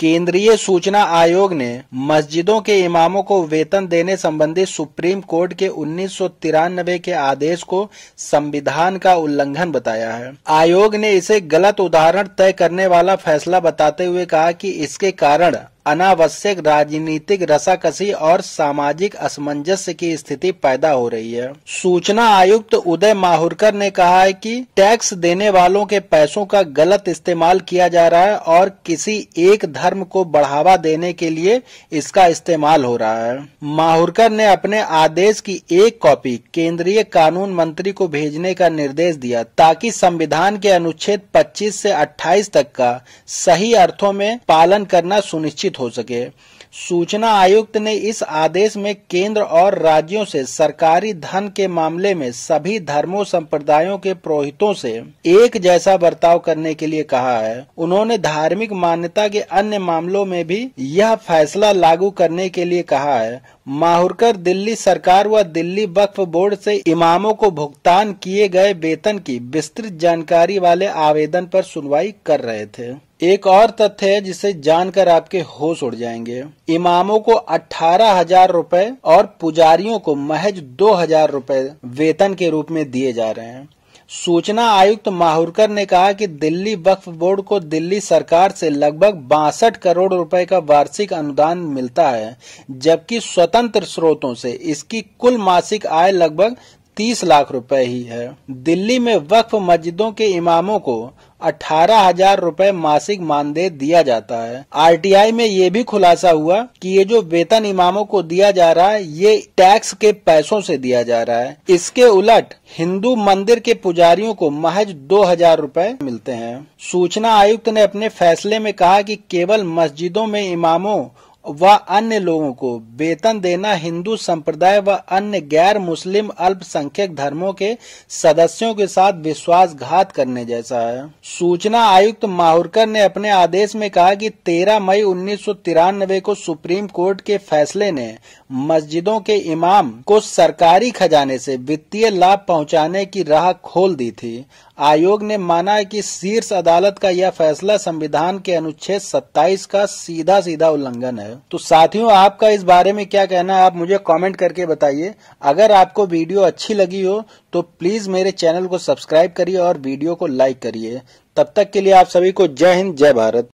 केंद्रीय सूचना आयोग ने मस्जिदों के इमामों को वेतन देने संबंधी सुप्रीम कोर्ट के उन्नीस के आदेश को संविधान का उल्लंघन बताया है आयोग ने इसे गलत उदाहरण तय करने वाला फैसला बताते हुए कहा कि इसके कारण अनावश्यक राजनीतिक रसाकसी और सामाजिक असमंजस्य की स्थिति पैदा हो रही है सूचना आयुक्त उदय माहुरकर ने कहा है कि टैक्स देने वालों के पैसों का गलत इस्तेमाल किया जा रहा है और किसी एक धर्म को बढ़ावा देने के लिए इसका इस्तेमाल हो रहा है माहुरकर ने अपने आदेश की एक कॉपी केंद्रीय कानून मंत्री को भेजने का निर्देश दिया ताकि संविधान के अनुच्छेद पच्चीस ऐसी अट्ठाईस तक का सही अर्थों में पालन करना सुनिश्चित हो सके सूचना आयुक्त ने इस आदेश में केंद्र और राज्यों से सरकारी धन के मामले में सभी धर्मों संप्रदायों के पुरोहितों से एक जैसा बर्ताव करने के लिए कहा है उन्होंने धार्मिक मान्यता के अन्य मामलों में भी यह फैसला लागू करने के लिए कहा है माहुरकर दिल्ली सरकार व दिल्ली वक्फ बोर्ड से इमामों को भुगतान किए गए वेतन की विस्तृत जानकारी वाले आवेदन पर सुनवाई कर रहे थे एक और तथ्य है जिसे जानकर आपके होश उड़ जाएंगे इमामों को अठारह हजार रूपए और पुजारियों को महज दो हजार रूपए वेतन के रूप में दिए जा रहे हैं सूचना आयुक्त माहुरकर ने कहा कि दिल्ली वक्फ बोर्ड को दिल्ली सरकार से लगभग बासठ करोड़ रुपए का वार्षिक अनुदान मिलता है जबकि स्वतंत्र स्रोतों से इसकी कुल मासिक आय लगभग तीस लाख रुपए ही है दिल्ली में वक्फ मस्जिदों के इमामों को अठारह हजार रूपए मासिक मानदेय दिया जाता है आरटीआई में ये भी खुलासा हुआ कि ये जो वेतन इमामों को दिया जा रहा है ये टैक्स के पैसों से दिया जा रहा है इसके उलट हिंदू मंदिर के पुजारियों को महज दो हजार रूपए मिलते हैं सूचना आयुक्त ने अपने फैसले में कहा कि केवल मस्जिदों में इमामों व अन्य लोगों को वेतन देना हिंदू संप्रदाय व अन्य गैर मुस्लिम अल्पसंख्यक धर्मों के सदस्यों के साथ विश्वासघात करने जैसा है सूचना आयुक्त माहुरकर ने अपने आदेश में कहा कि 13 मई उन्नीस को सुप्रीम कोर्ट के फैसले ने मस्जिदों के इमाम को सरकारी खजाने से वित्तीय लाभ पहुंचाने की राह खोल दी थी आयोग ने माना है कि शीर्ष अदालत का यह फैसला संविधान के अनुच्छेद 27 का सीधा सीधा उल्लंघन है तो साथियों आपका इस बारे में क्या कहना है आप मुझे कमेंट करके बताइए अगर आपको वीडियो अच्छी लगी हो तो प्लीज मेरे चैनल को सब्सक्राइब करिए और वीडियो को लाइक करिए तब तक के लिए आप सभी को जय हिंद जय भारत